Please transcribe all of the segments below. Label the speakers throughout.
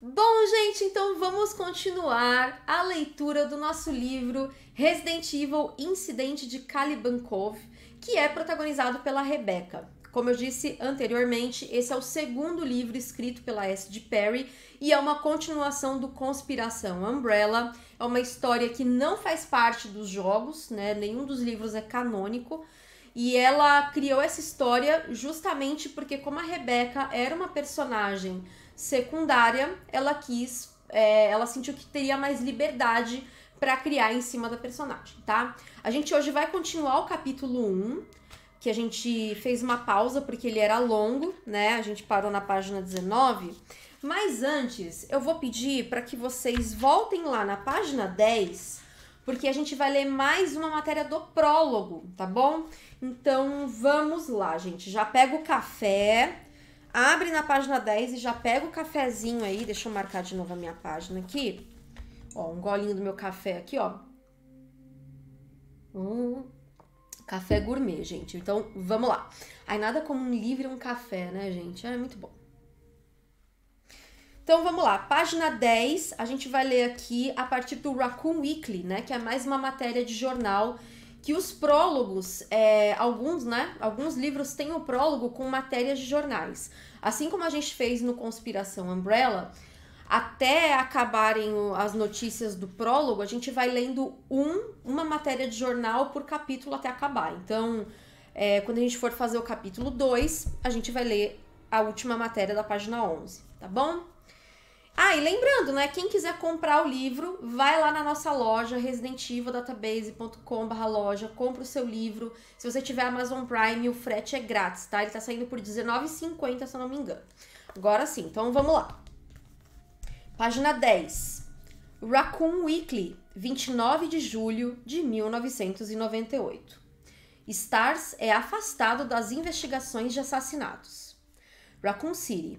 Speaker 1: Bom, gente, então vamos continuar a leitura do nosso livro Resident Evil Incidente de Kalibankov, que é protagonizado pela Rebecca. Como eu disse anteriormente, esse é o segundo livro escrito pela S. de Perry e é uma continuação do Conspiração Umbrella. É uma história que não faz parte dos jogos, né? Nenhum dos livros é canônico. E ela criou essa história justamente porque, como a Rebecca era uma personagem secundária, ela quis, é, ela sentiu que teria mais liberdade para criar em cima da personagem, tá? A gente hoje vai continuar o capítulo 1, que a gente fez uma pausa porque ele era longo, né? A gente parou na página 19. Mas antes, eu vou pedir para que vocês voltem lá na página 10, porque a gente vai ler mais uma matéria do prólogo, tá bom? Então vamos lá, gente. Já pega o café, Abre na página 10 e já pega o cafezinho aí. Deixa eu marcar de novo a minha página aqui. Ó, um golinho do meu café aqui, ó. Hum, café gourmet, gente. Então, vamos lá. Aí nada como um livro e um café, né, gente? É muito bom. Então vamos lá, página 10, a gente vai ler aqui a partir do Raccoon Weekly, né, que é mais uma matéria de jornal que os prólogos, é, alguns, né? Alguns livros têm o prólogo com matérias de jornais. Assim como a gente fez no Conspiração Umbrella, até acabarem as notícias do prólogo, a gente vai lendo um, uma matéria de jornal por capítulo até acabar. Então, é, quando a gente for fazer o capítulo 2, a gente vai ler a última matéria da página 11, tá bom? Ah, e lembrando, né? Quem quiser comprar o livro, vai lá na nossa loja, residentivodatabase.com.br loja, compra o seu livro. Se você tiver Amazon Prime, o frete é grátis, tá? Ele tá saindo por R$19,50, se eu não me engano. Agora sim, então vamos lá. Página 10. Raccoon Weekly, 29 de julho de 1998. Stars é afastado das investigações de assassinatos. Raccoon City,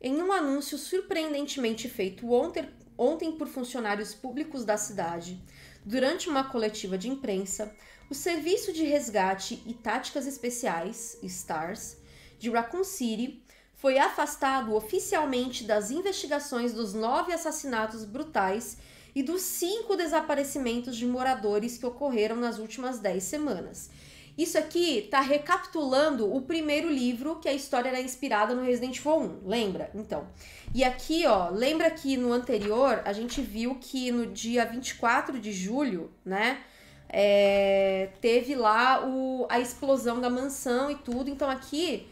Speaker 1: em um anúncio surpreendentemente feito ontem, ontem por funcionários públicos da cidade, durante uma coletiva de imprensa, o Serviço de Resgate e Táticas Especiais, STARS, de Raccoon City, foi afastado oficialmente das investigações dos nove assassinatos brutais e dos cinco desaparecimentos de moradores que ocorreram nas últimas dez semanas isso aqui está recapitulando o primeiro livro que a história era inspirada no Resident Evil 1, lembra? Então. E aqui, ó, lembra que no anterior a gente viu que no dia 24 de julho, né? É, teve lá o, a explosão da mansão e tudo. Então aqui,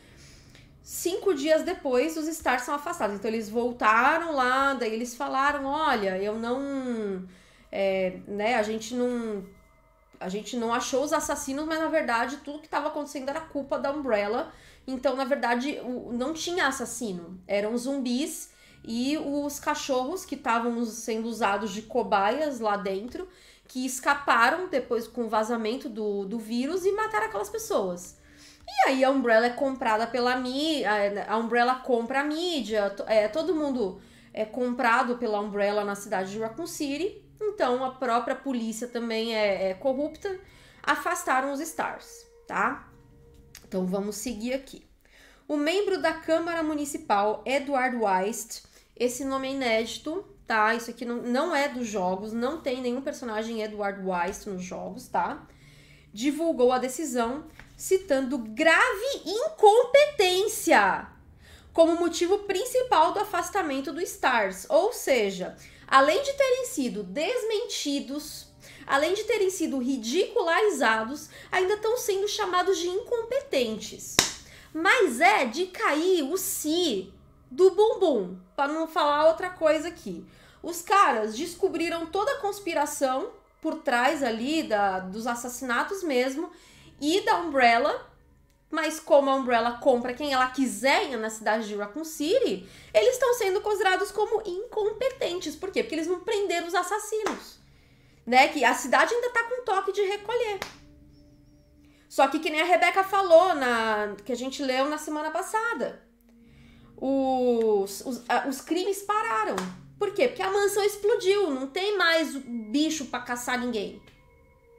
Speaker 1: cinco dias depois, os Stars são afastados. Então eles voltaram lá, daí eles falaram: olha, eu não. É, né, a gente não a gente não achou os assassinos, mas na verdade tudo que estava acontecendo era culpa da Umbrella. Então, na verdade, não tinha assassino. Eram zumbis e os cachorros que estavam sendo usados de cobaias lá dentro, que escaparam depois com o vazamento do, do vírus e mataram aquelas pessoas. E aí a Umbrella é comprada pela mídia, a Umbrella compra a mídia, é, todo mundo é comprado pela Umbrella na cidade de Raccoon City. Então a própria polícia também é, é corrupta. Afastaram os Stars, tá? Então vamos seguir aqui. O membro da Câmara Municipal, Edward Weist, esse nome é inédito, tá? Isso aqui não, não é dos jogos, não tem nenhum personagem Edward Weist nos jogos, tá? Divulgou a decisão citando grave incompetência como motivo principal do afastamento do Stars. Ou seja, além de terem sido desmentidos, além de terem sido ridicularizados, ainda estão sendo chamados de incompetentes. Mas é de cair o si do bumbum, para não falar outra coisa aqui. Os caras descobriram toda a conspiração por trás ali da, dos assassinatos mesmo e da Umbrella mas como a Umbrella compra quem ela quiser na cidade de Raccoon City, eles estão sendo considerados como incompetentes. Por quê? Porque eles não prenderam os assassinos. Né? Que a cidade ainda tá com toque de recolher. Só que que nem a Rebeca falou, na, que a gente leu na semana passada. Os, os, os crimes pararam. Por quê? Porque a mansão explodiu, não tem mais bicho para caçar ninguém,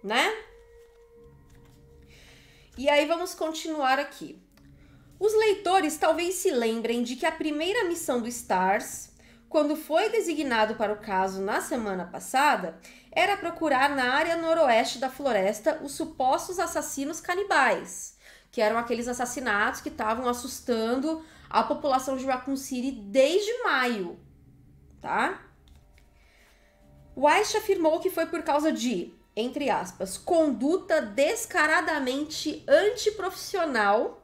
Speaker 1: né? E aí vamos continuar aqui. Os leitores talvez se lembrem de que a primeira missão do STARS, quando foi designado para o caso na semana passada, era procurar na área noroeste da floresta os supostos assassinos canibais, que eram aqueles assassinatos que estavam assustando a população de Raccoon City desde maio, tá? Weiss afirmou que foi por causa de entre aspas, conduta descaradamente antiprofissional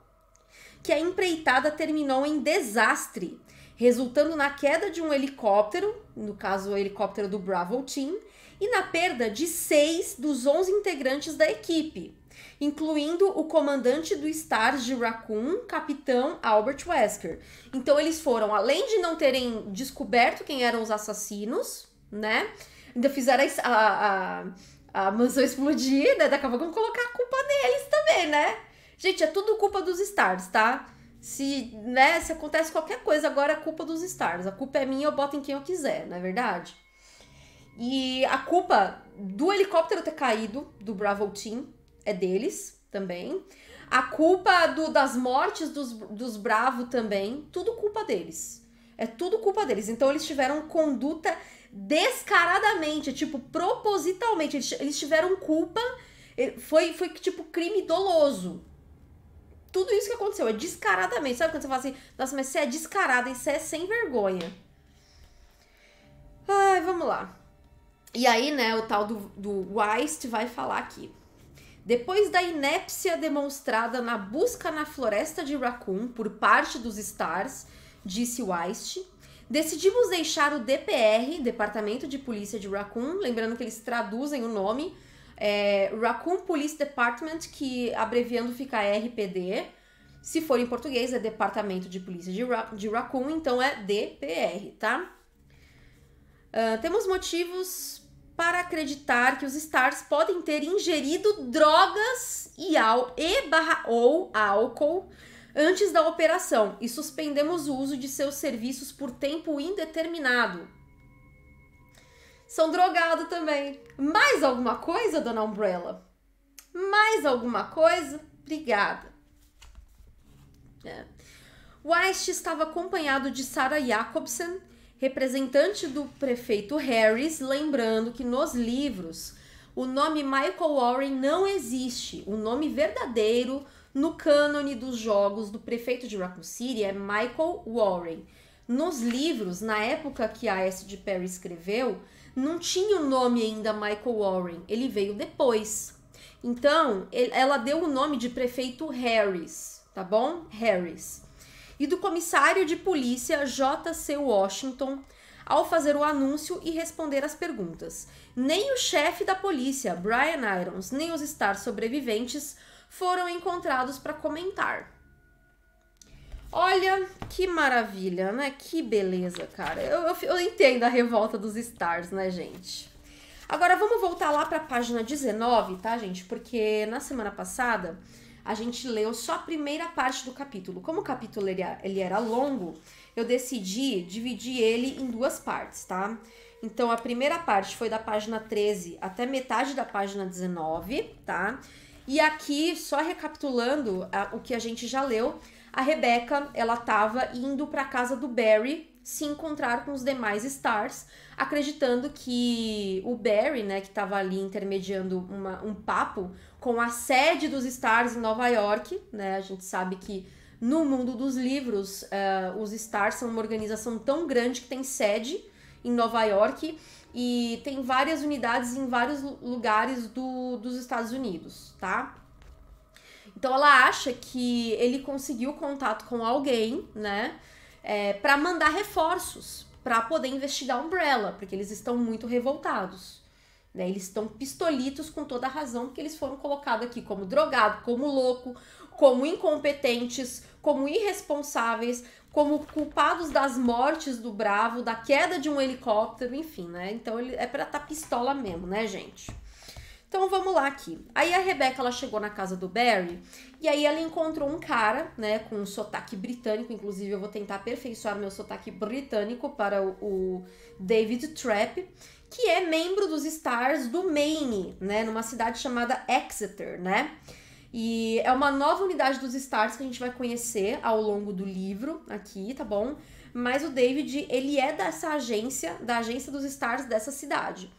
Speaker 1: que a empreitada terminou em desastre, resultando na queda de um helicóptero, no caso o helicóptero do Bravo Team, e na perda de seis dos onze integrantes da equipe, incluindo o comandante do Stars de Raccoon, capitão Albert Wesker. Então eles foram, além de não terem descoberto quem eram os assassinos, né? Ainda fizeram a, a, a a mansão explodir, né? Daqui a pouco vão colocar a culpa neles também, né? Gente, é tudo culpa dos stars, tá? Se, né, se acontece qualquer coisa, agora é culpa dos stars. A culpa é minha, eu boto em quem eu quiser, não é verdade? E a culpa do helicóptero ter caído, do Bravo Team, é deles também. A culpa do, das mortes dos, dos Bravo também, tudo culpa deles. É tudo culpa deles. Então eles tiveram conduta descaradamente, tipo, propositalmente. Eles, eles tiveram culpa, eh, foi, foi tipo crime doloso. Tudo isso que aconteceu é descaradamente. Sabe quando você fala assim, nossa, mas você é descarada e você é sem vergonha. Ai, vamos lá. E aí, né, o tal do, do Weist vai falar aqui. Depois da inépcia demonstrada na busca na floresta de Raccoon por parte dos Stars, disse Weist, Decidimos deixar o DPR, Departamento de Polícia de Raccoon, lembrando que eles traduzem o nome, é, Raccoon Police Department, que abreviando fica RPD. Se for em português, é Departamento de Polícia de, Ra de Raccoon, então é DPR, tá? Uh, temos motivos para acreditar que os Stars podem ter ingerido drogas e, e barra, ou álcool antes da operação e suspendemos o uso de seus serviços por tempo indeterminado. São drogado também. Mais alguma coisa, dona Umbrella? Mais alguma coisa? Obrigada. É. estava acompanhado de Sarah Jacobsen, representante do prefeito Harris, lembrando que nos livros o nome Michael Warren não existe. O nome verdadeiro no cânone dos jogos do prefeito de Raccoon City é Michael Warren. Nos livros, na época que a S. de Perry escreveu, não tinha o nome ainda Michael Warren, ele veio depois. Então, ele, ela deu o nome de prefeito Harris, tá bom? Harris. E do comissário de polícia J.C. Washington, ao fazer o anúncio e responder as perguntas. Nem o chefe da polícia, Brian Irons, nem os Star sobreviventes foram encontrados para comentar. Olha que maravilha, né? Que beleza, cara. Eu, eu, eu entendo a revolta dos stars, né, gente? Agora vamos voltar lá para a página 19, tá, gente? Porque na semana passada a gente leu só a primeira parte do capítulo. Como o capítulo ele, ele era longo, eu decidi dividir ele em duas partes, tá? Então a primeira parte foi da página 13 até metade da página 19, tá? E aqui, só recapitulando a, o que a gente já leu, a Rebecca, ela estava indo para a casa do Barry se encontrar com os demais stars, acreditando que o Barry, né, que estava ali intermediando uma, um papo com a sede dos stars em Nova York, né? A gente sabe que no mundo dos livros, uh, os stars são uma organização tão grande que tem sede em Nova York e tem várias unidades em vários lugares do, dos Estados Unidos, tá? Então ela acha que ele conseguiu contato com alguém, né? É, para mandar reforços, para poder investigar a Umbrella, porque eles estão muito revoltados. Né? Eles estão pistolitos com toda a razão, porque eles foram colocados aqui como drogado, como louco, como incompetentes, como irresponsáveis, como culpados das mortes do Bravo, da queda de um helicóptero, enfim, né? Então ele é para tá pistola mesmo, né, gente? Então vamos lá aqui. Aí a Rebeca ela chegou na casa do Barry e aí ela encontrou um cara, né, com um sotaque britânico, inclusive eu vou tentar aperfeiçoar meu sotaque britânico para o, o David Trapp, que é membro dos Stars do Maine, né, numa cidade chamada Exeter, né? E é uma nova unidade dos Stars que a gente vai conhecer ao longo do livro aqui, tá bom? Mas o David, ele é dessa agência, da agência dos Stars dessa cidade.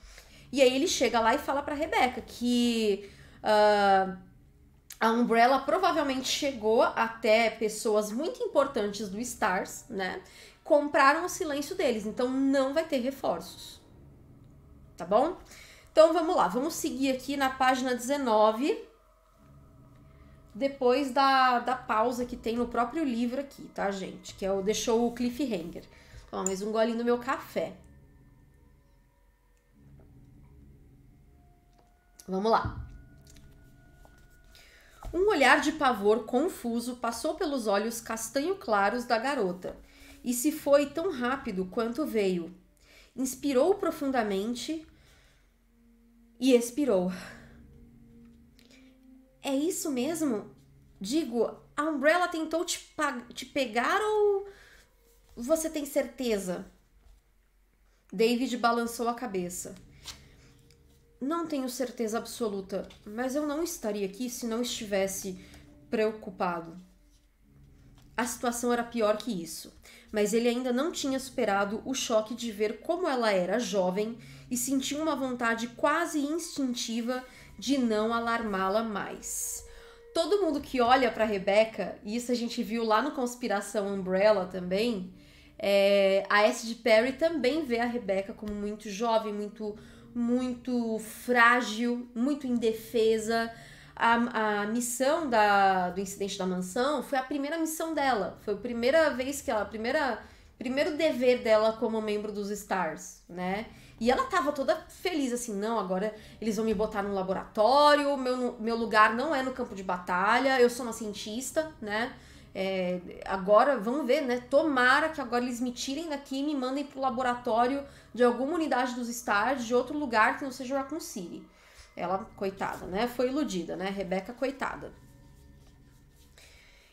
Speaker 1: E aí ele chega lá e fala pra Rebeca que uh, a Umbrella provavelmente chegou até pessoas muito importantes do Stars, né? Compraram o silêncio deles, então não vai ter reforços. Tá bom? Então vamos lá, vamos seguir aqui na página 19 depois da, da pausa que tem no próprio livro aqui, tá, gente? Que é o Deixou o Cliffhanger. Ó, mais um golinho do meu café. Vamos lá. Um olhar de pavor confuso passou pelos olhos castanho claros da garota e se foi tão rápido quanto veio. Inspirou profundamente e expirou. É isso mesmo? Digo, a Umbrella tentou te, te pegar ou você tem certeza? David balançou a cabeça. Não tenho certeza absoluta, mas eu não estaria aqui se não estivesse preocupado. A situação era pior que isso, mas ele ainda não tinha superado o choque de ver como ela era jovem e sentiu uma vontade quase instintiva de não alarmá-la mais. Todo mundo que olha para Rebecca, e isso a gente viu lá no Conspiração Umbrella também, é, a S. de Perry também vê a Rebecca como muito jovem, muito, muito frágil, muito indefesa. A, a missão da, do incidente da mansão foi a primeira missão dela, foi a primeira vez que ela, a primeira primeiro dever dela como membro dos Stars, né? E ela tava toda feliz, assim, não, agora eles vão me botar no laboratório, meu, meu lugar não é no campo de batalha, eu sou uma cientista, né? É, agora, vamos ver, né? Tomara que agora eles me tirem daqui e me mandem pro laboratório de alguma unidade dos Stars, de outro lugar que não seja Raccoon City. Ela, coitada, né? Foi iludida, né? Rebeca, coitada.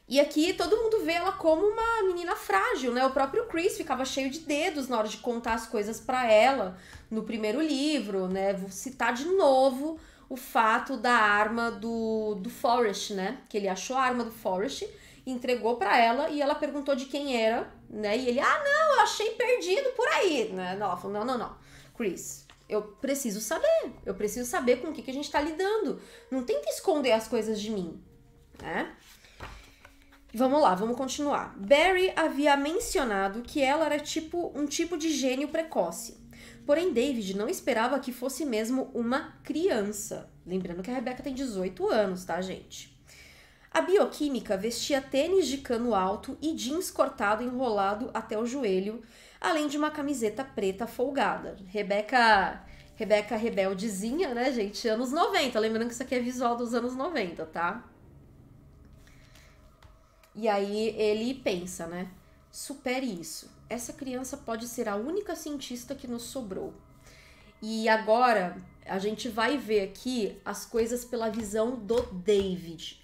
Speaker 1: E aqui todo mundo vê ela como uma menina frágil, né? O próprio Chris ficava cheio de dedos na hora de contar as coisas para ela no primeiro livro, né? Vou citar de novo o fato da arma do, do Forrest, né? Que ele achou a arma do Forrest, entregou para ela e ela perguntou de quem era, né? E ele, ah, não, eu achei perdido por aí, né? Ela falou, não, não, não, Chris, eu preciso saber, eu preciso saber com o que, que a gente tá lidando. Não tenta esconder as coisas de mim, né? Vamos lá, vamos continuar. Barry havia mencionado que ela era tipo um tipo de gênio precoce. Porém, David não esperava que fosse mesmo uma criança. Lembrando que a Rebecca tem 18 anos, tá, gente? A bioquímica vestia tênis de cano alto e jeans cortado enrolado até o joelho, além de uma camiseta preta folgada. Rebeca, Rebeca rebeldezinha, né, gente? Anos 90. Lembrando que isso aqui é visual dos anos 90, tá? E aí ele pensa, né? Supere isso. Essa criança pode ser a única cientista que nos sobrou. E agora a gente vai ver aqui as coisas pela visão do David.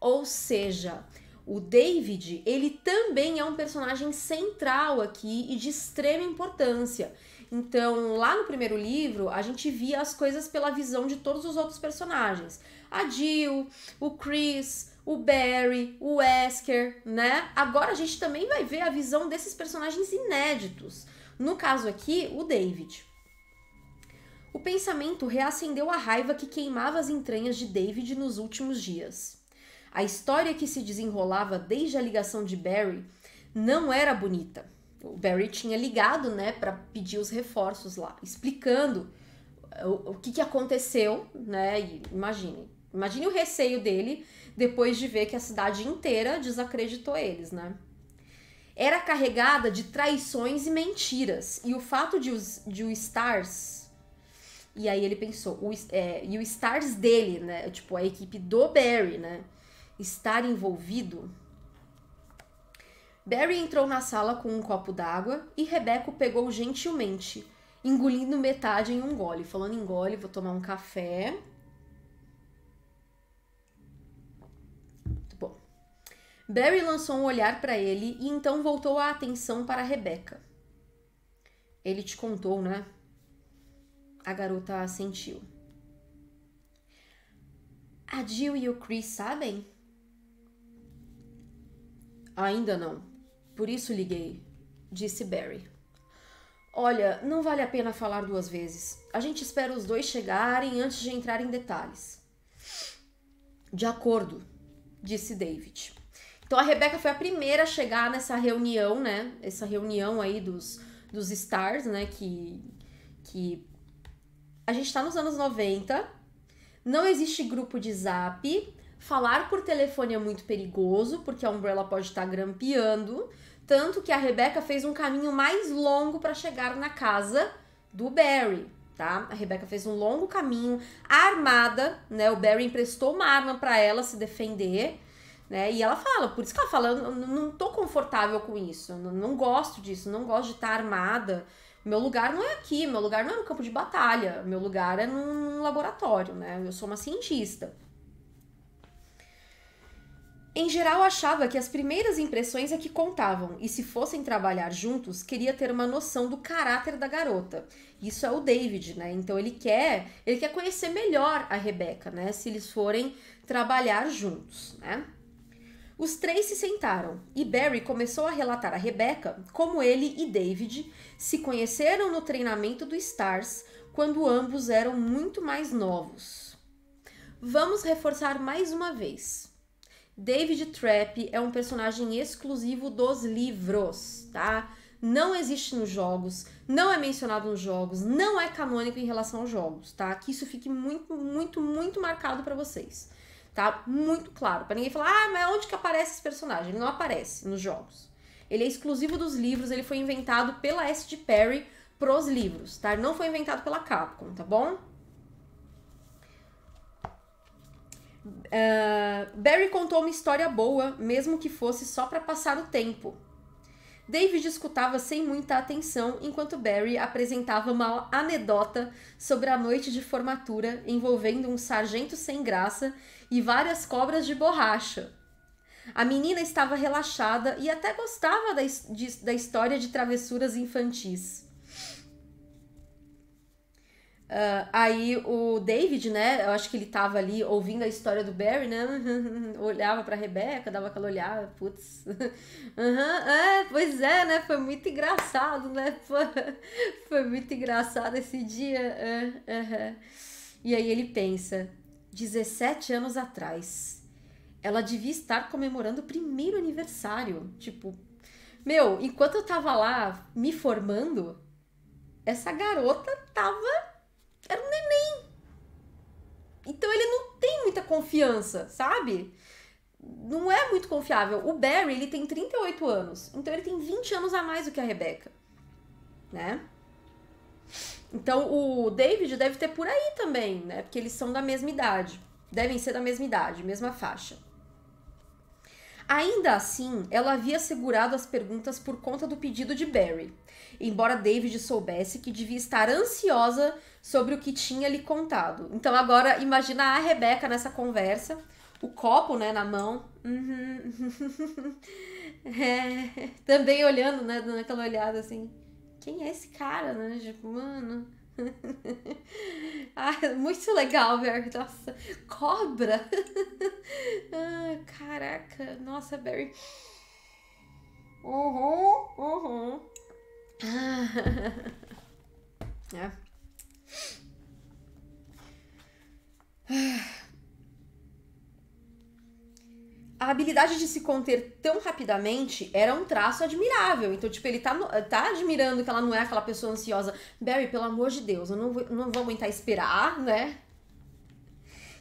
Speaker 1: Ou seja, o David, ele também é um personagem central aqui e de extrema importância. Então, lá no primeiro livro, a gente via as coisas pela visão de todos os outros personagens a Jill, o Chris, o Barry, o Wesker, né? Agora a gente também vai ver a visão desses personagens inéditos. No caso aqui, o David. O pensamento reacendeu a raiva que queimava as entranhas de David nos últimos dias. A história que se desenrolava desde a ligação de Barry não era bonita. O Barry tinha ligado, né, para pedir os reforços lá, explicando eh, o, o que, que aconteceu, né? E imagine, Imagine o receio dele depois de ver que a cidade inteira desacreditou eles, né? Era carregada de traições e mentiras. E o fato de, os, de o Stars. E aí ele pensou, o, é, e o Stars dele, né? Tipo, a equipe do Barry, né? Estar envolvido. Barry entrou na sala com um copo d'água e Rebecca pegou gentilmente, engolindo metade em um gole. Falando em gole, vou tomar um café. Barry lançou um olhar para ele e então voltou a atenção para Rebecca. Ele te contou, né? A garota assentiu. A Jill e o Chris sabem? Ainda não. Por isso liguei, disse Barry. Olha, não vale a pena falar duas vezes. A gente espera os dois chegarem antes de entrar em detalhes. De acordo, disse David. Então a Rebeca foi a primeira a chegar nessa reunião, né? Essa reunião aí dos, dos stars, né? Que, que a gente tá nos anos 90, não existe grupo de zap, falar por telefone é muito perigoso, porque a Umbrella pode estar tá grampeando, tanto que a Rebeca fez um caminho mais longo para chegar na casa do Barry, tá? A Rebeca fez um longo caminho armada, né? O Barry emprestou uma arma para ela se defender. Né? E ela fala, por isso que ela fala, eu não tô confortável com isso, não gosto disso, não gosto de estar armada. Meu lugar não é aqui, meu lugar não é no campo de batalha, meu lugar é num laboratório, né? Eu sou uma cientista. Em geral, achava que as primeiras impressões é que contavam, e se fossem trabalhar juntos, queria ter uma noção do caráter da garota. Isso é o David, né? Então ele quer, ele quer conhecer melhor a Rebeca, né? Se eles forem trabalhar juntos, né? Os três se sentaram e Barry começou a relatar a Rebecca como ele e David se conheceram no treinamento do Stars quando ambos eram muito mais novos. Vamos reforçar mais uma vez. David Trapp é um personagem exclusivo dos livros, tá? Não existe nos jogos, não é mencionado nos jogos, não é canônico em relação aos jogos, tá? Que isso fique muito, muito, muito marcado para vocês. Tá muito claro. para ninguém falar, ah, mas onde que aparece esse personagem? Ele não aparece nos jogos. Ele é exclusivo dos livros, ele foi inventado pela S.G. Perry pros livros, tá? não foi inventado pela Capcom, tá bom? Uh, Barry contou uma história boa, mesmo que fosse só para passar o tempo. David escutava sem muita atenção enquanto Barry apresentava uma anedota sobre a noite de formatura envolvendo um sargento sem graça e várias cobras de borracha. A menina estava relaxada e até gostava da, de, da história de travessuras infantis. Uh, aí o David, né? Eu acho que ele estava ali ouvindo a história do Barry, né? Olhava a Rebeca, dava aquela olhada, putz. Uhum, é, pois é, né? Foi muito engraçado, né? Foi muito engraçado esse dia. É, e aí ele pensa: 17 anos atrás. Ela devia estar comemorando o primeiro aniversário. Tipo, meu, enquanto eu tava lá me formando, essa garota tava. Era um neném. Então ele não tem muita confiança, sabe? Não é muito confiável. O Barry, ele tem 38 anos. Então ele tem 20 anos a mais do que a Rebecca, né? Então o David deve ter por aí também, né? Porque eles são da mesma idade. Devem ser da mesma idade, mesma faixa. Ainda assim, ela havia segurado as perguntas por conta do pedido de Barry, embora David soubesse que devia estar ansiosa sobre o que tinha lhe contado. Então agora imagina a Rebeca nessa conversa, o copo né, na mão, uhum. é, também olhando, né, dando aquela olhada assim quem é esse cara, né? Tipo, mano. ah, muito legal, Barry. Nossa, cobra! ah, caraca, nossa, Barry. Uhum, uhum. Ah. É. habilidade de se conter tão rapidamente era um traço admirável. Então, tipo, ele tá, tá admirando que ela não é aquela pessoa ansiosa. Barry, pelo amor de Deus, eu não vou, não vou aguentar esperar, né?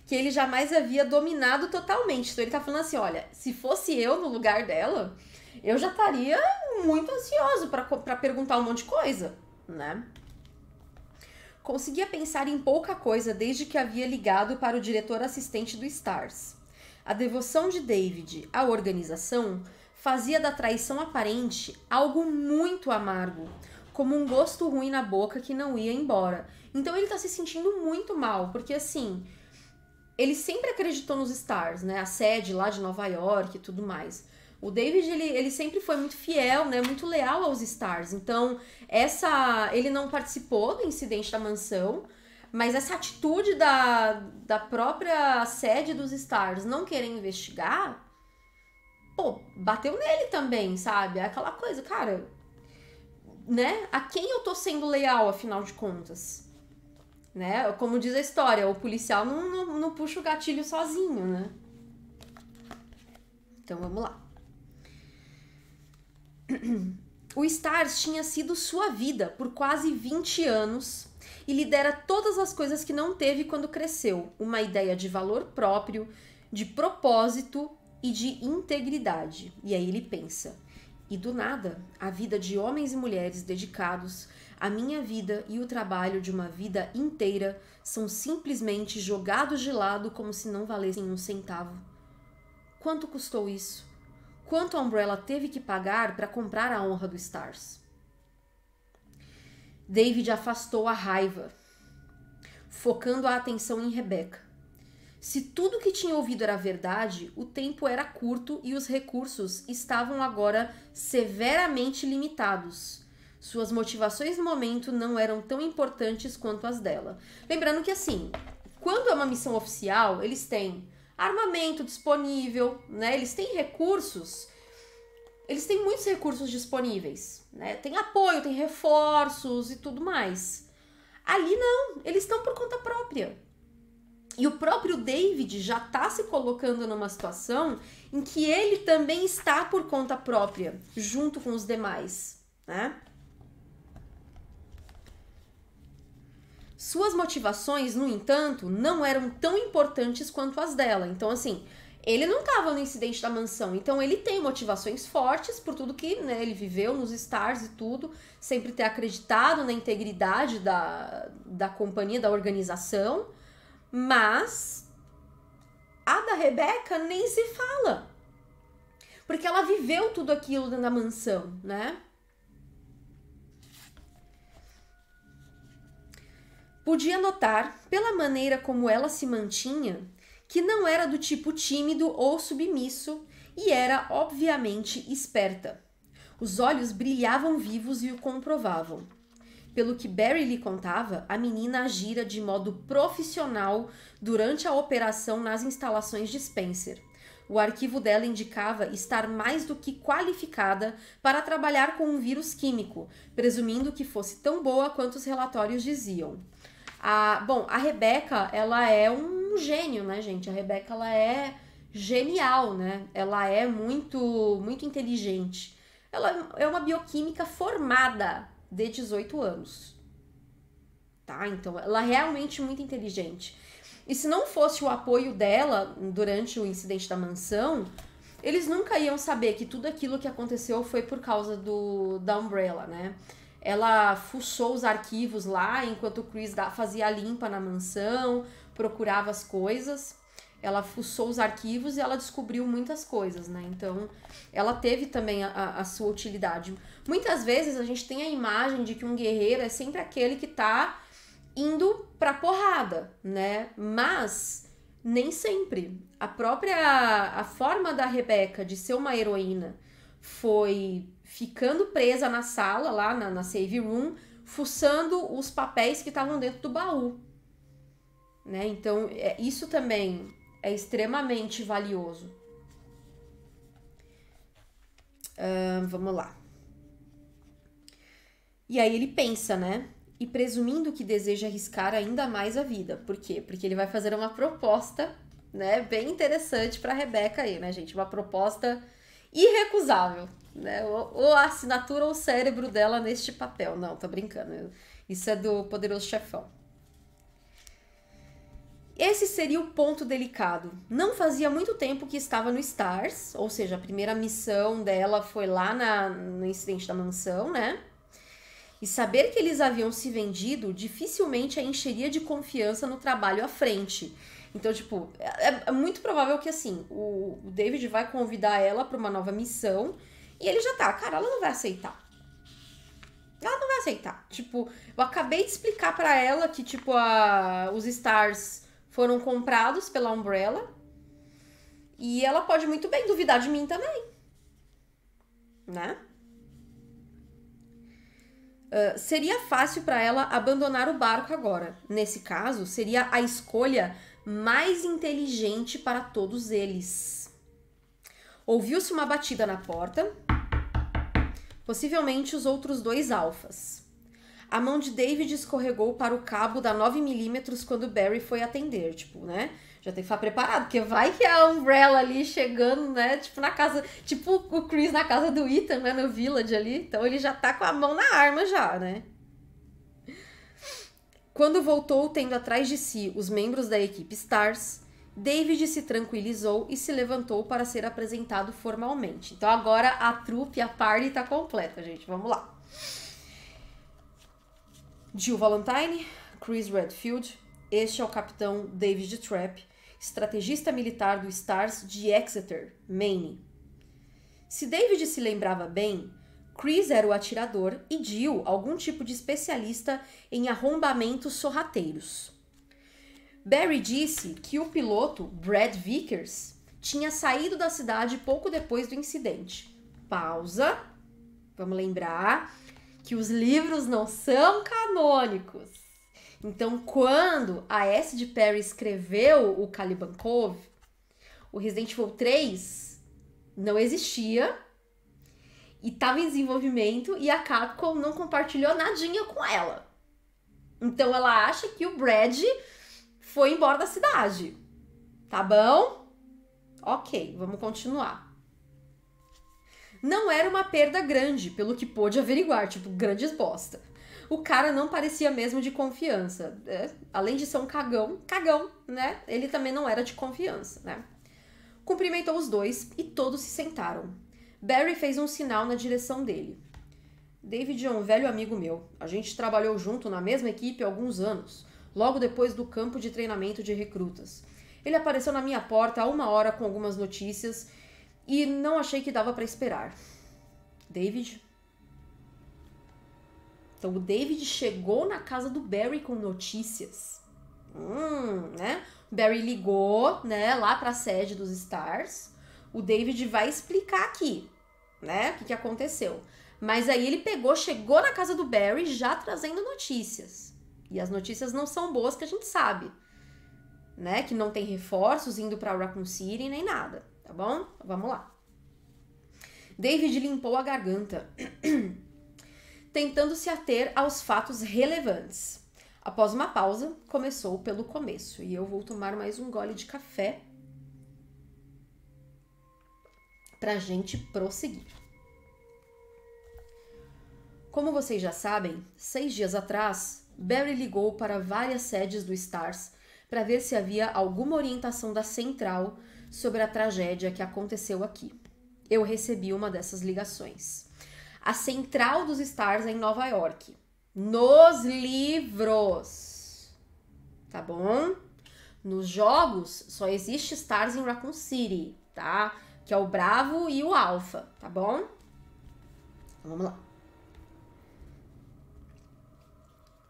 Speaker 1: Que ele jamais havia dominado totalmente. Então, ele tá falando assim: olha, se fosse eu no lugar dela, eu já estaria muito ansioso para perguntar um monte de coisa, né? Conseguia pensar em pouca coisa desde que havia ligado para o diretor assistente do Stars. A devoção de David à organização fazia da traição aparente algo muito amargo, como um gosto ruim na boca que não ia embora. Então ele tá se sentindo muito mal, porque assim, ele sempre acreditou nos Stars, né? A sede lá de Nova York e tudo mais. O David, ele, ele sempre foi muito fiel, né? Muito leal aos Stars. Então, essa. Ele não participou do incidente da mansão, mas essa atitude da, da própria sede dos Stars não querer investigar, pô, bateu nele também, sabe? É aquela coisa, cara, né? A quem eu tô sendo leal, afinal de contas? Né? Como diz a história, o policial não, não, não puxa o gatilho sozinho, né? Então vamos lá. O Stars tinha sido sua vida por quase 20 anos e lidera todas as coisas que não teve quando cresceu: uma ideia de valor próprio, de propósito e de integridade. E aí ele pensa: e do nada, a vida de homens e mulheres dedicados, a minha vida e o trabalho de uma vida inteira são simplesmente jogados de lado como se não valessem um centavo. Quanto custou isso? quanto a Umbrella teve que pagar para comprar a honra do Stars. David afastou a raiva, focando a atenção em Rebecca. Se tudo que tinha ouvido era verdade, o tempo era curto e os recursos estavam agora severamente limitados. Suas motivações no momento não eram tão importantes quanto as dela. Lembrando que, assim, quando é uma missão oficial, eles têm armamento disponível, né? Eles têm recursos, eles têm muitos recursos disponíveis, né? Tem apoio, tem reforços e tudo mais. Ali não, eles estão por conta própria. E o próprio David já está se colocando numa situação em que ele também está por conta própria, junto com os demais, né? Suas motivações, no entanto, não eram tão importantes quanto as dela. Então, assim, ele não estava no incidente da mansão, então ele tem motivações fortes por tudo que né, ele viveu nos Stars e tudo, sempre ter acreditado na integridade da, da companhia, da organização, mas a da Rebeca nem se fala. Porque ela viveu tudo aquilo na mansão, né? Podia notar, pela maneira como ela se mantinha, que não era do tipo tímido ou submisso e era obviamente esperta. Os olhos brilhavam vivos e o comprovavam. Pelo que Barry lhe contava, a menina agira de modo profissional durante a operação nas instalações de Spencer. O arquivo dela indicava estar mais do que qualificada para trabalhar com um vírus químico, presumindo que fosse tão boa quanto os relatórios diziam. A, bom, a Rebeca, ela é um gênio, né, gente? A Rebeca, ela é genial, né? Ela é muito, muito inteligente. Ela é uma bioquímica formada de 18 anos. Tá? Então, ela é realmente muito inteligente. E se não fosse o apoio dela durante o incidente da mansão, eles nunca iam saber que tudo aquilo que aconteceu foi por causa do da Umbrella, né? Ela fuçou os arquivos lá enquanto o Chris fazia a limpa na mansão, procurava as coisas. Ela fuçou os arquivos e ela descobriu muitas coisas, né? Então, ela teve também a, a, sua utilidade. Muitas vezes a gente tem a imagem de que um guerreiro é sempre aquele que tá indo pra porrada, né? Mas nem sempre. A própria a forma da Rebeca de ser uma heroína foi ficando presa na sala, lá na, na save room, fuçando os papéis que estavam dentro do baú. Né? Então, é, isso também é extremamente valioso. Uh, vamos lá. E aí ele pensa, né? E presumindo que deseja arriscar ainda mais a vida. Por quê? Porque ele vai fazer uma proposta, né? Bem interessante para Rebeca aí, né, gente? Uma proposta irrecusável, né? Ou, a assinatura ou o cérebro dela neste papel. Não, tô brincando. Isso é do Poderoso Chefão. Esse seria o ponto delicado. Não fazia muito tempo que estava no Stars, ou seja, a primeira missão dela foi lá na, no incidente da mansão, né? E saber que eles haviam se vendido dificilmente a encheria de confiança no trabalho à frente. Então, tipo, é, é muito provável que assim, o David vai convidar ela para uma nova missão e ele já tá, cara, ela não vai aceitar. Ela não vai aceitar. Tipo, eu acabei de explicar para ela que, tipo, a, os Stars foram comprados pela Umbrella. E ela pode muito bem duvidar de mim também. Né? Uh, seria fácil para ela abandonar o barco agora. Nesse caso, seria a escolha mais inteligente para todos eles. Ouviu-se uma batida na porta possivelmente os outros dois alfas. A mão de David escorregou para o cabo da 9mm quando Barry foi atender, tipo, né? Já tem que ficar preparado, porque vai que a Umbrella ali chegando, né? Tipo na casa, tipo o Chris na casa do Ethan, né, no Village ali. Então ele já tá com a mão na arma já, né? Quando voltou tendo atrás de si os membros da equipe Stars, David se tranquilizou e se levantou para ser apresentado formalmente. Então agora a trupe, a party tá completa, gente. Vamos lá. Jill Valentine, Chris Redfield, este é o capitão David Trapp, estrategista militar do Stars de Exeter, Maine. Se David se lembrava bem, Chris era o atirador e Jill algum tipo de especialista em arrombamentos sorrateiros. Barry disse que o piloto, Brad Vickers, tinha saído da cidade pouco depois do incidente. Pausa. Vamos lembrar que os livros não são canônicos. Então, quando a S de Perry escreveu o Caliban Cove, o Resident Evil 3 não existia e estava em desenvolvimento e a Capcom não compartilhou nadinha com ela. Então ela acha que o Brad foi embora da cidade. Tá bom? Ok, vamos continuar. Não era uma perda grande, pelo que pôde averiguar, tipo, grandes bosta. O cara não parecia mesmo de confiança. É, além de ser um cagão, cagão, né? Ele também não era de confiança, né? Cumprimentou os dois e todos se sentaram. Barry fez um sinal na direção dele. David é um velho amigo meu. A gente trabalhou junto na mesma equipe há alguns anos logo depois do campo de treinamento de recrutas. Ele apareceu na minha porta a uma hora com algumas notícias e não achei que dava para esperar. David? Então o David chegou na casa do Barry com notícias. Hum, né? Barry ligou, né, lá para a sede dos Stars. O David vai explicar aqui, né, o que, que aconteceu. Mas aí ele pegou, chegou na casa do Barry já trazendo notícias. E as notícias não são boas que a gente sabe, né? Que não tem reforços indo para Raccoon City nem nada, tá bom? Então, vamos lá. David limpou a garganta, tentando se ater aos fatos relevantes. Após uma pausa, começou pelo começo e eu vou tomar mais um gole de café para a gente prosseguir. Como vocês já sabem, seis dias atrás Barry ligou para várias sedes do Stars para ver se havia alguma orientação da central sobre a tragédia que aconteceu aqui. Eu recebi uma dessas ligações. A central dos Stars é em Nova York. Nos livros. Tá bom? Nos jogos só existe Stars em Raccoon City, tá? Que é o Bravo e o Alpha, tá bom? Então, vamos lá.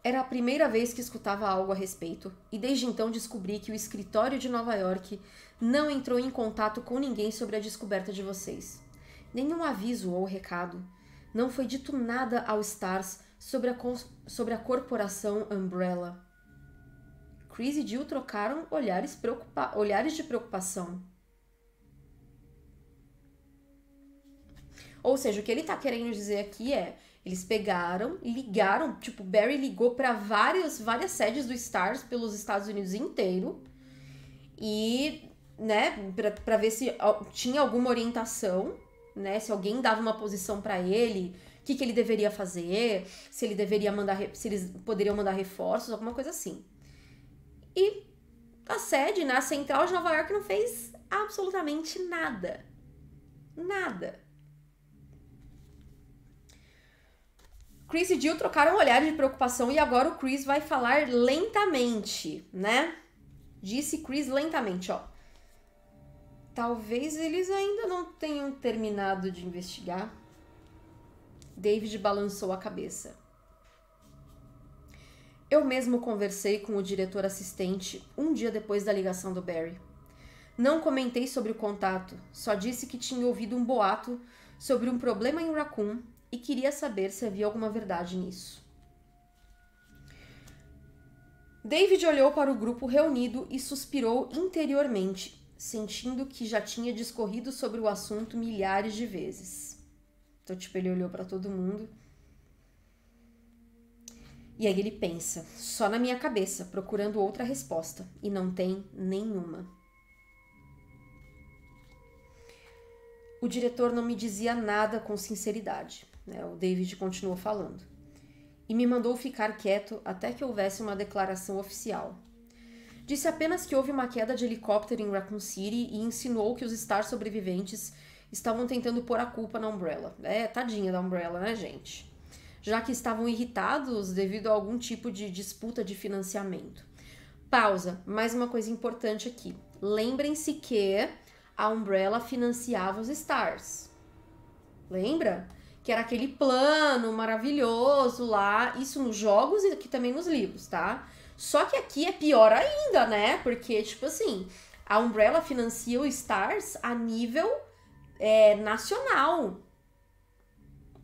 Speaker 1: Era a primeira vez que escutava algo a respeito, e desde então descobri que o escritório de Nova York não entrou em contato com ninguém sobre a descoberta de vocês. Nenhum aviso ou recado. Não foi dito nada ao Stars sobre a, sobre a corporação Umbrella. Chris e Jill trocaram olhares, olhares de preocupação. Ou seja, o que ele está querendo dizer aqui é: eles pegaram, ligaram, tipo, Barry ligou para várias várias sedes do Stars pelos Estados Unidos inteiro e, né, para ver se tinha alguma orientação, né, se alguém dava uma posição para ele, o que, que ele deveria fazer, se ele deveria mandar, se eles poderiam mandar reforços, alguma coisa assim. E a sede, né, a central de Nova York não fez absolutamente nada. Nada. Chris e Jill trocaram um olhar de preocupação e agora o Chris vai falar lentamente, né? Disse Chris lentamente, ó. Talvez eles ainda não tenham terminado de investigar. David balançou a cabeça. Eu mesmo conversei com o diretor assistente um dia depois da ligação do Barry. Não comentei sobre o contato, só disse que tinha ouvido um boato sobre um problema em Raccoon e queria saber se havia alguma verdade nisso. David olhou para o grupo reunido e suspirou interiormente, sentindo que já tinha discorrido sobre o assunto milhares de vezes. Então, tipo, ele olhou para todo mundo. E aí ele pensa, só na minha cabeça, procurando outra resposta, e não tem nenhuma. O diretor não me dizia nada com sinceridade né, o David continuou falando, e me mandou ficar quieto até que houvesse uma declaração oficial. Disse apenas que houve uma queda de helicóptero em Raccoon City e insinuou que os Star sobreviventes estavam tentando pôr a culpa na Umbrella. É, tadinha da Umbrella, né, gente? Já que estavam irritados devido a algum tipo de disputa de financiamento. Pausa, mais uma coisa importante aqui. Lembrem-se que a Umbrella financiava os Stars. Lembra? que era aquele plano maravilhoso lá, isso nos jogos e aqui também nos livros, tá? Só que aqui é pior ainda, né? Porque, tipo assim, a Umbrella financia o Stars a nível é, nacional,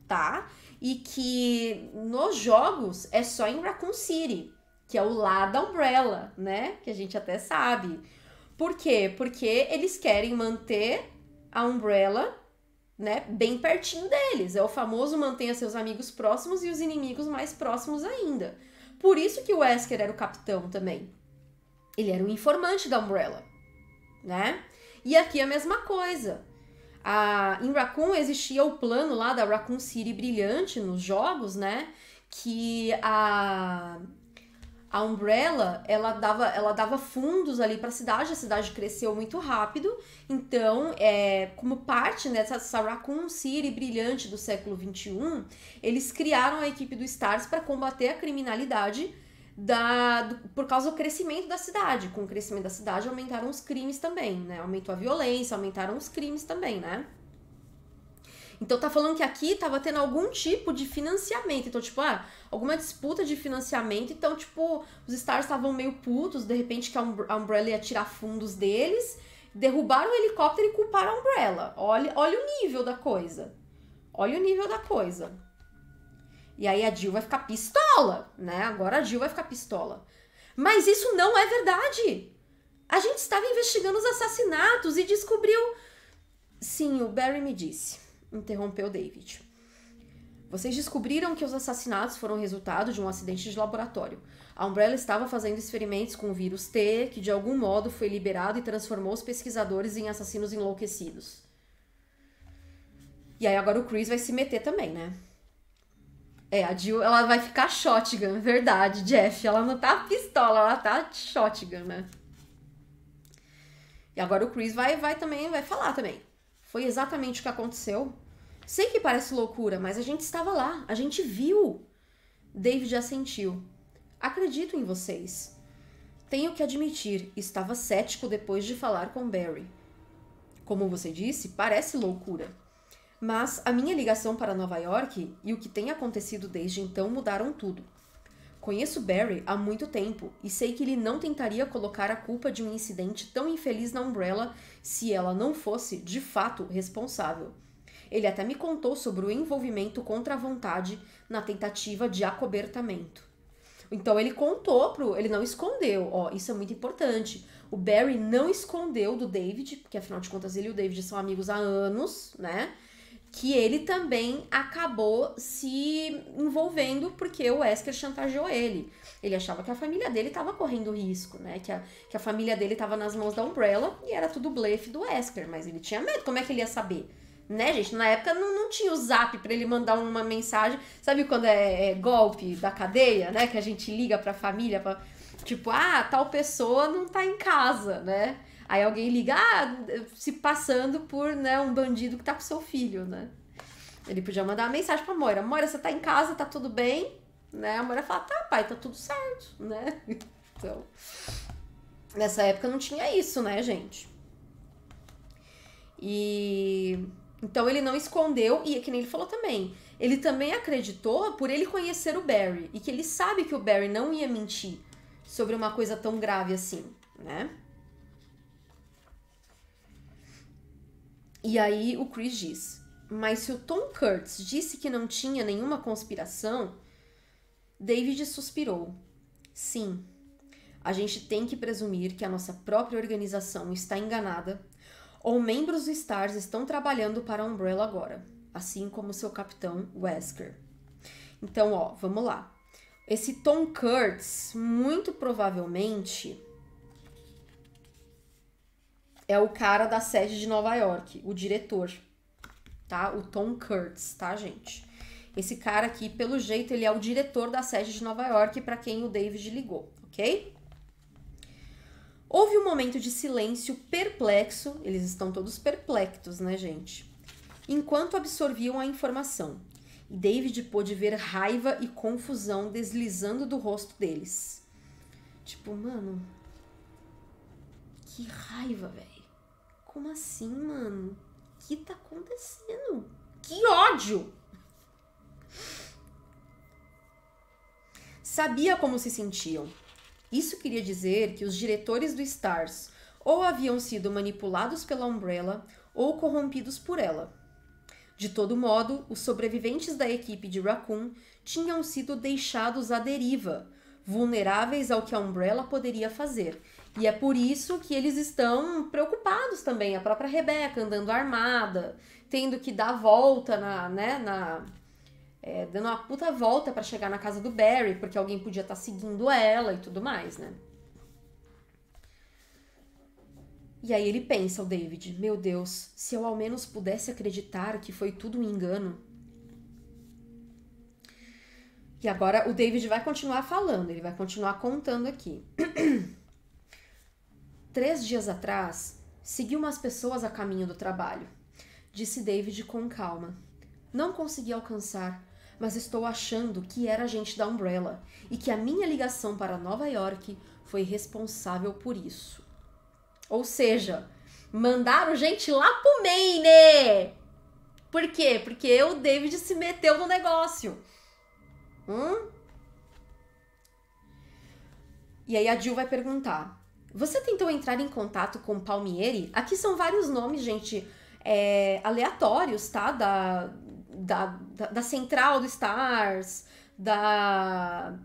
Speaker 1: tá? E que nos jogos é só em Raccoon City, que é o lá da Umbrella, né? Que a gente até sabe. Por quê? Porque eles querem manter a Umbrella né, bem pertinho deles. É o famoso mantenha seus amigos próximos e os inimigos mais próximos ainda. Por isso que o Wesker era o capitão também. Ele era o informante da Umbrella, né? E aqui a mesma coisa. A, em Raccoon existia o plano lá da Raccoon City Brilhante nos jogos, né? Que a a Umbrella, ela dava, ela dava fundos ali para a cidade, a cidade cresceu muito rápido. Então, é, como parte né, dessa né, Raccoon City brilhante do século XXI, eles criaram a equipe do Stars para combater a criminalidade da, do, por causa do crescimento da cidade. Com o crescimento da cidade, aumentaram os crimes também, né? Aumentou a violência, aumentaram os crimes também, né? Então tá falando que aqui tava tendo algum tipo de financiamento. Então, tipo, ah, alguma disputa de financiamento. Então, tipo, os Stars estavam meio putos, de repente que a, Umbre a Umbrella ia tirar fundos deles, derrubaram o helicóptero e culparam a Umbrella. Olha, olha o nível da coisa. Olha o nível da coisa. E aí a Jill vai ficar pistola, né? Agora a Jill vai ficar pistola. Mas isso não é verdade. A gente estava investigando os assassinatos e descobriu. Sim, o Barry me disse interrompeu David. Vocês descobriram que os assassinatos foram resultado de um acidente de laboratório. A Umbrella estava fazendo experimentos com o vírus T, que de algum modo foi liberado e transformou os pesquisadores em assassinos enlouquecidos. E aí agora o Chris vai se meter também, né? É, a Jill, ela vai ficar shotgun, verdade, Jeff. Ela não tá pistola, ela tá shotgun, né? E agora o Chris vai, vai também, vai falar também. Foi exatamente o que aconteceu. Sei que parece loucura, mas a gente estava lá, a gente viu. David assentiu. Acredito em vocês. Tenho que admitir, estava cético depois de falar com Barry. Como você disse, parece loucura. Mas a minha ligação para Nova York e o que tem acontecido desde então mudaram tudo. Conheço Barry há muito tempo e sei que ele não tentaria colocar a culpa de um incidente tão infeliz na Umbrella se ela não fosse, de fato, responsável. Ele até me contou sobre o envolvimento contra a vontade na tentativa de acobertamento. Então ele contou pro, ele não escondeu, ó, isso é muito importante. O Barry não escondeu do David, porque afinal de contas ele e o David são amigos há anos, né? Que ele também acabou se envolvendo porque o Wesker chantageou ele. Ele achava que a família dele estava correndo risco, né? Que a, que a família dele estava nas mãos da Umbrella e era tudo blefe do Wesker, mas ele tinha medo. Como é que ele ia saber? Né, gente? Na época não, não tinha o zap para ele mandar uma mensagem. Sabe quando é, é, golpe da cadeia, né? Que a gente liga pra família pra. Tipo, ah, tal pessoa não tá em casa, né? Aí alguém liga, ah, se passando por né, um bandido que tá com seu filho, né? Ele podia mandar uma mensagem pra Moira: Moira, você tá em casa, tá tudo bem? Né? A Moira fala: tá, pai, tá tudo certo, né? Então, nessa época não tinha isso, né, gente? E então ele não escondeu, e é que nem ele falou também, ele também acreditou por ele conhecer o Barry, e que ele sabe que o Barry não ia mentir sobre uma coisa tão grave assim, né? E aí o Chris diz: Mas se o Tom Kurtz disse que não tinha nenhuma conspiração, David suspirou. Sim, a gente tem que presumir que a nossa própria organização está enganada ou membros do STARS estão trabalhando para a Umbrella agora, assim como seu capitão Wesker. Então, ó, vamos lá. Esse Tom Kurtz, muito provavelmente, é o cara da sede de Nova York, o diretor, tá? O Tom Kurtz, tá, gente? Esse cara aqui, pelo jeito, ele é o diretor da sede de Nova York para quem o David ligou, ok? Houve um momento de silêncio perplexo, eles estão todos perplexos, né, gente? Enquanto absorviam a informação, e David pôde ver raiva e confusão deslizando do rosto deles. Tipo, mano, que raiva, velho. Como assim, mano? O que tá acontecendo? Que ódio! Sabia como se sentiam isso queria dizer que os diretores do STARS ou haviam sido manipulados pela Umbrella ou corrompidos por ela. De todo modo, os sobreviventes da equipe de Raccoon tinham sido deixados à deriva, vulneráveis ao que a Umbrella poderia fazer. E é por isso que eles estão preocupados também. A própria Rebeca andando armada, tendo que dar volta na, né, na, é, dando uma puta volta para chegar na casa do Barry, porque alguém podia estar tá seguindo ela e tudo mais, né? E aí ele pensa, o David, meu Deus, se eu ao menos pudesse acreditar que foi tudo um engano. E agora o David vai continuar falando, ele vai continuar contando aqui. Três dias atrás, segui umas pessoas a caminho do trabalho, disse David com calma. Não consegui alcançar, mas estou achando que era gente da Umbrella e que a minha ligação para Nova York foi responsável por isso. Ou seja, mandaram gente lá pro Maine! Por quê? Porque o David se meteu no negócio. Hum? E aí a Jill vai perguntar: Você tentou entrar em contato com Palmieri? Aqui são vários nomes, gente, é, aleatórios, tá? Da, da, da, da central do Stars, da.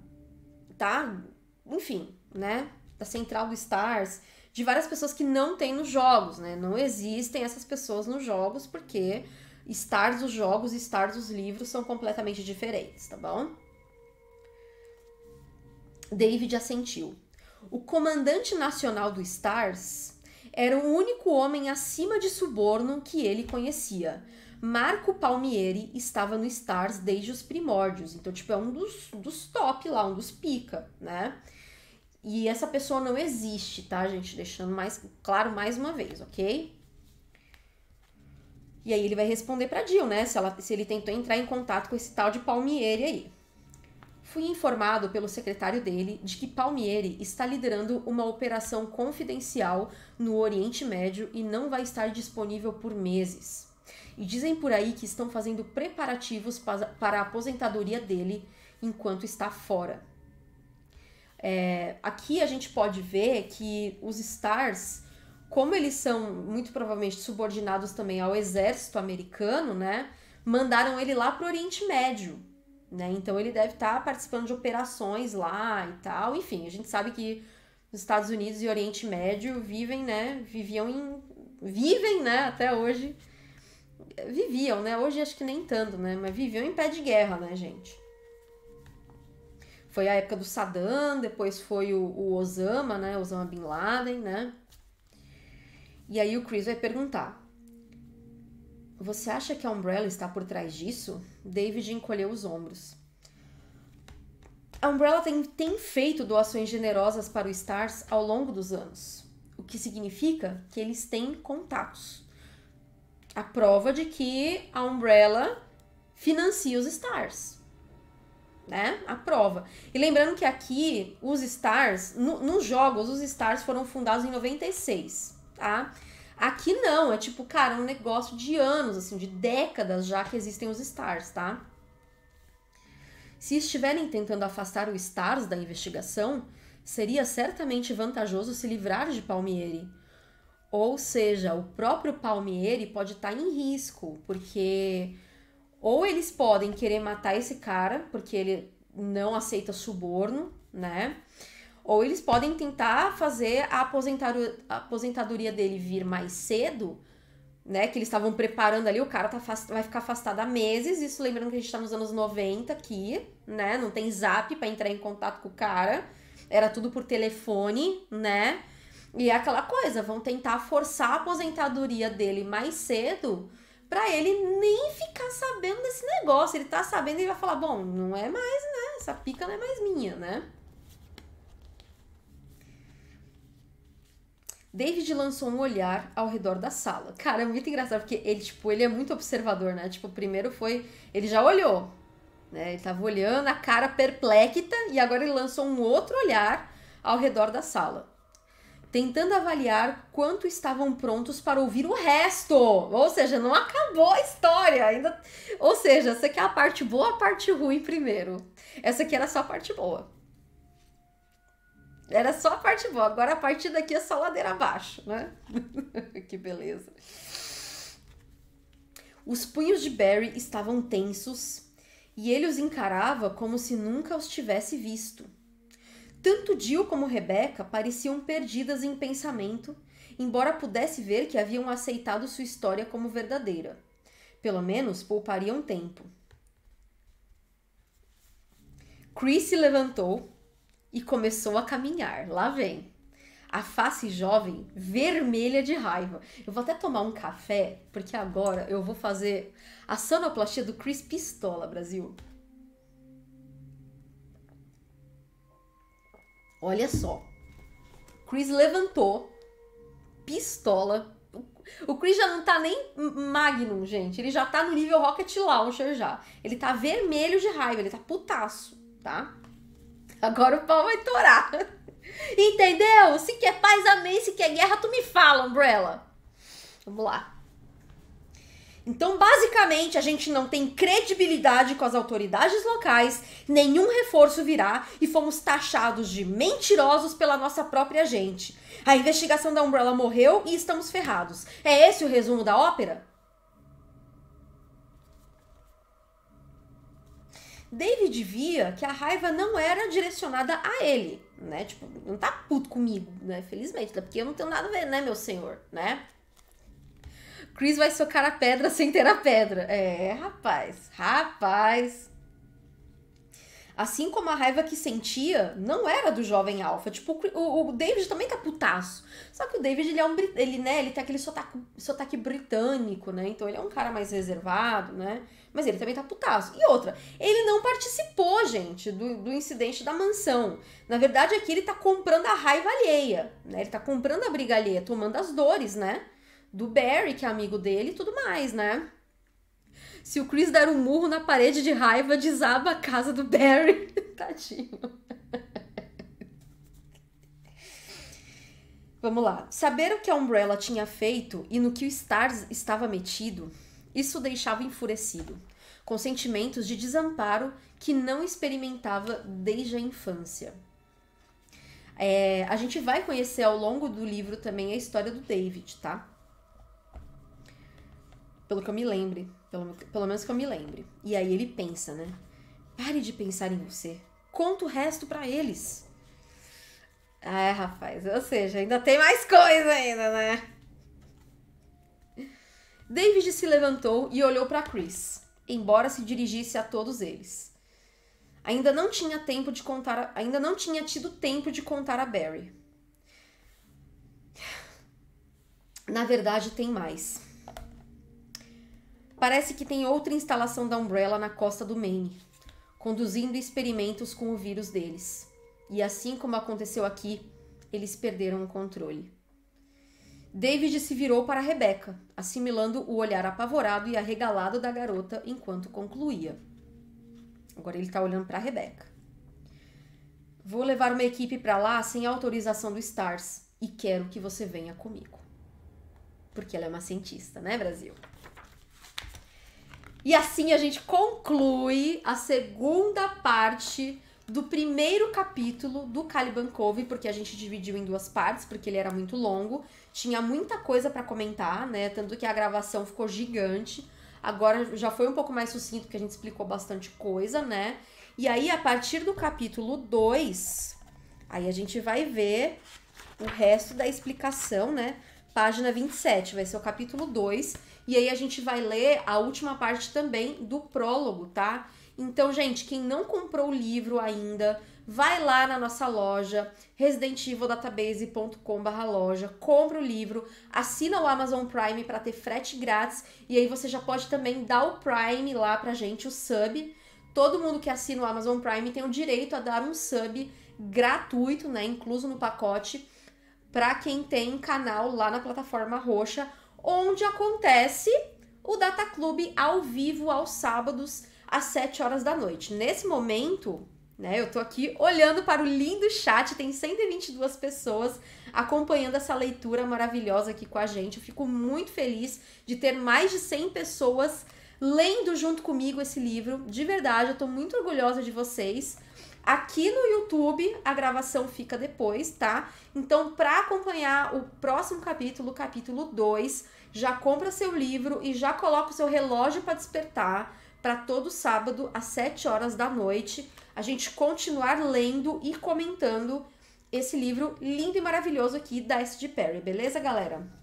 Speaker 1: tá? Enfim, né? Da central do Stars, de várias pessoas que não tem nos jogos, né? Não existem essas pessoas nos jogos, porque Stars os jogos e Stars os livros são completamente diferentes, tá bom? David assentiu. O comandante nacional do Stars era o único homem acima de suborno que ele conhecia. Marco Palmieri estava no Stars desde os primórdios. Então, tipo, é um dos, dos top lá, um dos pica, né? E essa pessoa não existe, tá, gente? Deixando mais claro mais uma vez, ok? E aí ele vai responder pra Jill, né? Se, ela, se ele tentou entrar em contato com esse tal de Palmieri aí. Fui informado pelo secretário dele de que Palmieri está liderando uma operação confidencial no Oriente Médio e não vai estar disponível por meses. E dizem por aí que estão fazendo preparativos para a aposentadoria dele enquanto está fora. É, aqui a gente pode ver que os Stars, como eles são muito provavelmente subordinados também ao exército americano, né? Mandaram ele lá para o Oriente Médio, né? Então ele deve estar tá participando de operações lá e tal. Enfim, a gente sabe que os Estados Unidos e Oriente Médio vivem, né? Viviam em. vivem, né? Até hoje viviam, né? Hoje acho que nem tanto, né? Mas viviam em pé de guerra, né, gente? Foi a época do Saddam, depois foi o, o Osama, né? Osama Bin Laden, né? E aí o Chris vai perguntar: Você acha que a Umbrella está por trás disso? David encolheu os ombros. A Umbrella tem, tem feito doações generosas para o Stars ao longo dos anos, o que significa que eles têm contatos a prova de que a Umbrella financia os Stars. Né? A prova. E lembrando que aqui, os Stars, no, nos jogos, os Stars foram fundados em 96, tá? Aqui não, é tipo, cara, um negócio de anos, assim, de décadas já que existem os Stars, tá? Se estiverem tentando afastar o Stars da investigação, seria certamente vantajoso se livrar de Palmieri. Ou seja, o próprio Palmieri pode estar tá em risco, porque ou eles podem querer matar esse cara, porque ele não aceita suborno, né? Ou eles podem tentar fazer a aposentadoria dele vir mais cedo, né? Que eles estavam preparando ali, o cara tá vai ficar afastado há meses. Isso lembrando que a gente tá nos anos 90 aqui, né? Não tem zap para entrar em contato com o cara. Era tudo por telefone, né? E é aquela coisa, vão tentar forçar a aposentadoria dele mais cedo para ele nem ficar sabendo desse negócio. Ele tá sabendo e vai falar: bom, não é mais, né? Essa pica não é mais minha, né? David lançou um olhar ao redor da sala. Cara, é muito engraçado, porque ele, tipo, ele é muito observador, né? Tipo, primeiro foi. Ele já olhou, né? Ele tava olhando, a cara perplexa, e agora ele lançou um outro olhar ao redor da sala tentando avaliar quanto estavam prontos para ouvir o resto. Ou seja, não acabou a história ainda. Ou seja, essa aqui é a parte boa, a parte ruim primeiro. Essa aqui era só a parte boa. Era só a parte boa. Agora a partir daqui é só ladeira abaixo, né? que beleza. Os punhos de Barry estavam tensos e ele os encarava como se nunca os tivesse visto. Tanto Jill como Rebecca pareciam perdidas em pensamento, embora pudesse ver que haviam aceitado sua história como verdadeira. Pelo menos poupariam tempo. Chris se levantou e começou a caminhar. Lá vem. A face jovem vermelha de raiva. Eu vou até tomar um café, porque agora eu vou fazer a sonoplastia do Chris Pistola, Brasil. Olha só. Chris levantou, pistola. O Chris já não tá nem Magnum, gente. Ele já tá no nível Rocket Launcher já. Ele tá vermelho de raiva, ele tá putaço, tá? Agora o pau vai torar. Entendeu? Se quer paz, amém. Se quer guerra, tu me fala, Umbrella. Vamos lá. Então, basicamente, a gente não tem credibilidade com as autoridades locais, nenhum reforço virá e fomos taxados de mentirosos pela nossa própria gente. A investigação da Umbrella morreu e estamos ferrados. É esse o resumo da ópera? David via que a raiva não era direcionada a ele, né? Tipo, não tá puto comigo, né? Felizmente, né? porque eu não tenho nada a ver, né, meu senhor, né? Chris vai socar a pedra sem ter a pedra. É, rapaz, rapaz. Assim como a raiva que sentia não era do jovem alfa. Tipo, o, o, David também tá putaço. Só que o David, ele é um. Ele, né, ele tem aquele sotaque, sotaque britânico, né? Então ele é um cara mais reservado, né? Mas ele também tá putaço. E outra, ele não participou, gente, do, do incidente da mansão. Na verdade, aqui ele tá comprando a raiva alheia, né? Ele tá comprando a briga alheia, tomando as dores, né? do Barry, que é amigo dele e tudo mais, né? Se o Chris der um murro na parede de raiva, desaba a casa do Barry. Tadinho. Vamos lá. Saber o que a Umbrella tinha feito e no que o Stars estava metido, isso o deixava enfurecido, com sentimentos de desamparo que não experimentava desde a infância. É, a gente vai conhecer ao longo do livro também a história do David, tá? Pelo que eu me lembre. Pelo, pelo menos que eu me lembre. E aí ele pensa, né? Pare de pensar em você. Conta o resto para eles. É, rapaz. Ou seja, ainda tem mais coisa ainda, né? David se levantou e olhou para Chris, embora se dirigisse a todos eles. Ainda não tinha tempo de contar, ainda não tinha tido tempo de contar a Barry. Na verdade, tem mais parece que tem outra instalação da Umbrella na costa do Maine, conduzindo experimentos com o vírus deles. E assim como aconteceu aqui, eles perderam o controle. David se virou para Rebecca, assimilando o olhar apavorado e arregalado da garota enquanto concluía. Agora ele está olhando para Rebecca. Vou levar uma equipe para lá sem autorização do Stars e quero que você venha comigo. Porque ela é uma cientista, né, Brasil? E assim a gente conclui a segunda parte do primeiro capítulo do Caliban Cove, porque a gente dividiu em duas partes, porque ele era muito longo, tinha muita coisa para comentar, né? Tanto que a gravação ficou gigante. Agora já foi um pouco mais sucinto, porque a gente explicou bastante coisa, né? E aí, a partir do capítulo 2, aí a gente vai ver o resto da explicação, né? Página 27, vai ser o capítulo 2, e aí a gente vai ler a última parte também do prólogo, tá? Então, gente, quem não comprou o livro ainda, vai lá na nossa loja, residentevildatabase.com.br loja, compra o livro, assina o Amazon Prime para ter frete grátis e aí você já pode também dar o Prime lá pra gente, o sub. Todo mundo que assina o Amazon Prime tem o direito a dar um sub gratuito, né, incluso no pacote, para quem tem canal lá na plataforma roxa onde acontece o Data Club ao vivo aos sábados às 7 horas da noite. Nesse momento, né, eu tô aqui olhando para o lindo chat, tem 122 pessoas acompanhando essa leitura maravilhosa aqui com a gente. Eu fico muito feliz de ter mais de 100 pessoas lendo junto comigo esse livro. De verdade, eu tô muito orgulhosa de vocês. Aqui no YouTube a gravação fica depois, tá? Então, para acompanhar o próximo capítulo, capítulo 2, já compra seu livro e já coloca o seu relógio para despertar para todo sábado às 7 horas da noite, a gente continuar lendo e comentando esse livro lindo e maravilhoso aqui da S.G. Perry, beleza, galera?